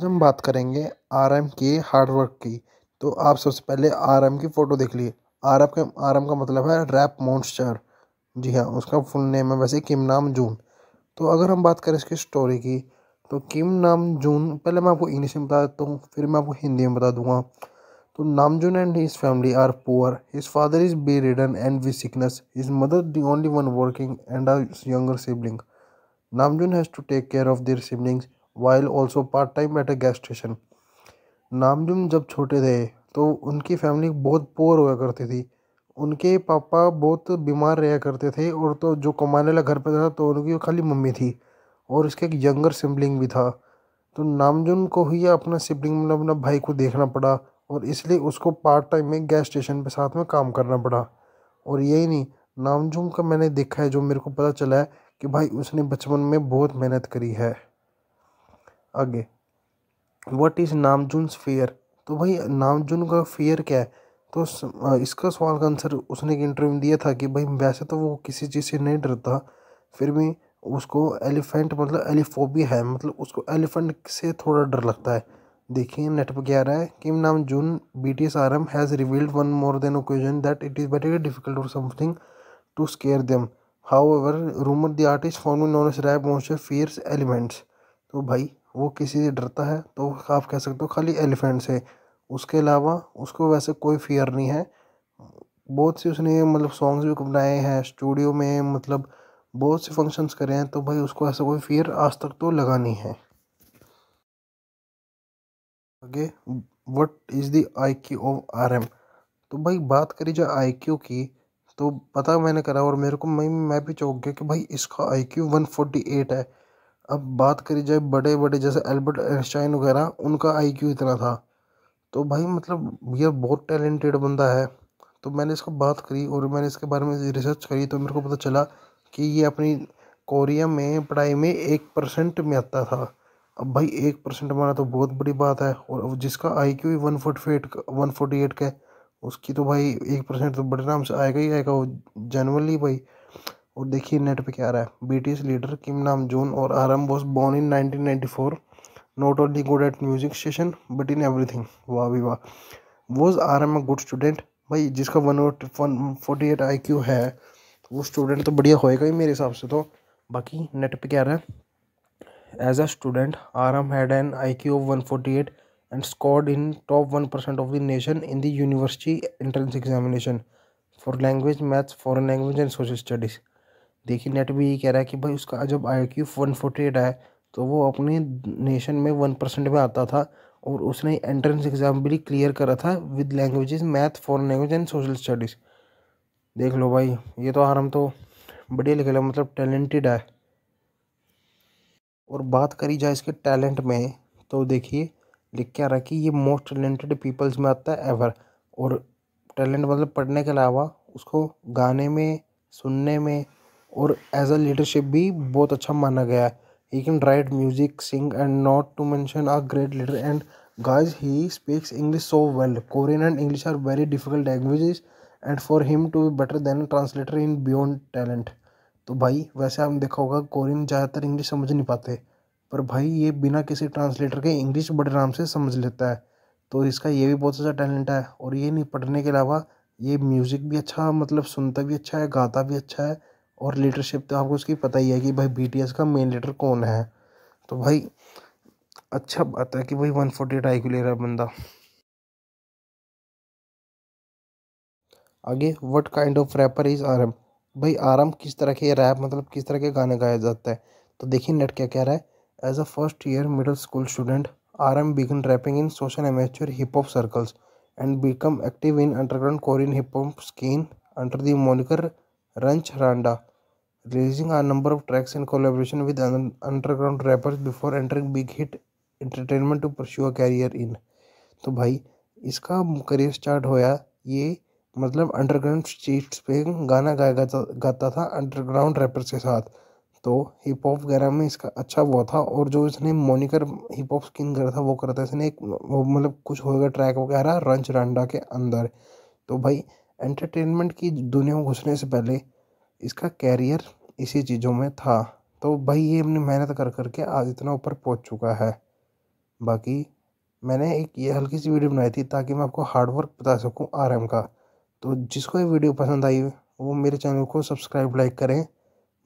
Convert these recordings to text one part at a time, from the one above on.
आज हम बात करेंगे आर एम के हार्डवर्क की तो आप सबसे पहले आर एम की फ़ोटो देख लिए आर एफ के आर एम का मतलब है रैप मॉन्स्टर जी हाँ उसका फुल नेम है वैसे किम नाम जून तो अगर हम बात करें इसकी स्टोरी की तो किम नाम जून पहले मैं आपको इंग्लिश में बता देता हूँ फिर मैं आपको हिंदी में बता दूँगा तो Namjoon and his family are poor his father is bedridden and we sickness his mother the only one working and our younger sibling Namjoon has to take care of their siblings while also part time at a gas station Namjoon जब छोटे थे तो उनकी family बहुत poor हुआ करती थी उनके पापा बहुत बीमार रहा करते थे और तो जो कमाने लगा घर पर था तो उनकी खाली मम्मी थी और उसके एक यंगर सिबलिंग भी था तो नामजुन को ही अपना सिबलिंग मतलब अपना भाई को देखना पड़ा और इसलिए उसको पार्ट टाइम में गैस स्टेशन पे साथ में काम करना पड़ा और यही नहीं नामजुम का मैंने देखा है जो मेरे को पता चला है कि भाई उसने बचपन में बहुत मेहनत करी है आगे वट इज़ नामजुन फेयर तो भाई नामजुन का फेयर क्या है तो इसका सवाल का आंसर उसने एक इंटरव्यू में दिया था कि भाई वैसे तो वो किसी चीज़ से नहीं डरता फिर भी उसको एलिफेंट मतलब एलिफोबिया है मतलब उसको एलिफेंट से थोड़ा डर लगता है देखिए नेट पर क्या रहा है Kim Namjoon B T S R M has revealed one more than occasion that it is very difficult for something to scare them however rumour the artist form known as rap most fierce elements तो भाई वो किसी से डरता है तो आप कह सकते हो खाली एलिफेंट से उसके अलावा उसको वैसे कोई फियर नहीं है बहुत सी उसने मतलब सॉन्ग्स भी बनाए हैं स्टूडियो में मतलब बहुत से फंक्शंस करे हैं तो भाई उसको ऐसा कोई फियर आज तक तो लगा नहीं है आगे what is the I Q of R M तो भाई बात करी जाए आई क्यू की तो पता मैंने करा और मेरे को मैं मैं भी चौंक गया कि भाई इसका I Q one forty eight है अब बात करी जाए बड़े बड़े जैसे एल्बर्ट आइंस्टाइन वगैरह उनका आई क्यू इतना था तो भाई मतलब ये बहुत टैलेंटेड बंदा है तो मैंने इसको बात करी और मैंने इसके बारे में रिसर्च करी तो मेरे को पता चला कि ये अपनी कोरिया में पढ़ाई में एक परसेंट में आता था अब भाई एक परसेंट माना तो बहुत बड़ी बात है और जिसका I Q one forty eight one forty eight का है उसकी तो भाई एक परसेंट तो बड़े नाम से आएगा ही आएगा वो जनरली भाई और देखिए नेट पे क्या आ रहा है ब्रिटिश लीडर किम नाम जून और RM was born in 1994 not only good at music station but in everything वाह भी वाह was M a good student भाई जिसका one forty eight I Q है वो स्टूडेंट तो बढ़िया होएगा ही मेरे हिसाब से तो बाकी नेट पे क्या आ रहा है as a student R M had an I Q of one forty eight and in top one percent of the nation in the university entrance examination for language maths foreign language and social studies देखिए net भी यही कह रहा है कि भाई उसका जब I Q one forty eight आया तो वो अपने नेशन में वन परसेंट में आता था और उसने एंट्रेंस एग्ज़ाम भी क्लियर करा था with languages math foreign language and social studies देख लो भाई ये तो आराम तो बढ़िया लिखे लो मतलब टैलेंटेड है और बात करी जाए इसके टैलेंट में तो देखिए लिख के आ रहा है कि ये मोस्ट टैलेंटेड पीपल्स में आता है एवर और टैलेंट मतलब पढ़ने के अलावा उसको गाने में सुनने में और एज अ लीडरशिप भी बहुत अच्छा माना गया है he can write music sing and not to mention a great leader and guys he speaks English so well Korean and English are very difficult languages and for him to be better than translator in beyond talent तो भाई वैसे आपने देखा होगा Korean ज़्यादातर English समझ नहीं पाते पर भाई ये बिना किसी ट्रांसलेटर के इंग्लिश बड़े आराम से समझ लेता है तो इसका ये भी बहुत अच्छा टैलेंट है और ये नहीं पढ़ने के अलावा ये म्यूज़िक भी अच्छा मतलब सुनता भी अच्छा है गाता भी अच्छा है और लीडरशिप तो आपको उसकी पता ही है कि भाई बी का मेन लीडर कौन है तो भाई अच्छा बात है कि भाई वन फोर्टी एट ले रहा है बंदा आगे what kind of rapper is M भाई एम किस तरह के रैप मतलब किस तरह के गाने गाया जाता है तो देखिए नेट क्या कह रहा है as a first year middle school student R M began rapping in social amateur hip hop circles and become active in underground Korean hip hop scene under the moniker Runch Randa releasing a number of tracks in collaboration with underground rappers before entering big hit entertainment to pursue a career in तो भाई इसका career start होया ये मतलब underground states पे गाना गाया गाता था अंडरग्राउंड रैपर्स के साथ तो हिप हॉप वगैरह में इसका अच्छा हुआ था और जो इसने मोनिकर हिप हॉप स्किन करा था वो करा था इसने एक मतलब कुछ होएगा ट्रैक वगैरह रंच रांडा के अंदर तो भाई एंटरटेनमेंट की दुनिया में घुसने से पहले इसका कैरियर इसी चीज़ों में था तो भाई ये अपनी मेहनत कर कर के आज इतना ऊपर पहुंच चुका है बाकी मैंने एक ये हल्की सी वीडियो बनाई थी ताकि मैं आपको हार्डवर्क बता सकूँ आरएम का तो जिसको ये वीडियो पसंद आई वो मेरे चैनल को सब्सक्राइब लाइक करें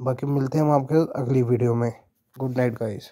बाकी मिलते हैं हम आपके साथ अगली वीडियो में गुड नाइट गाइज़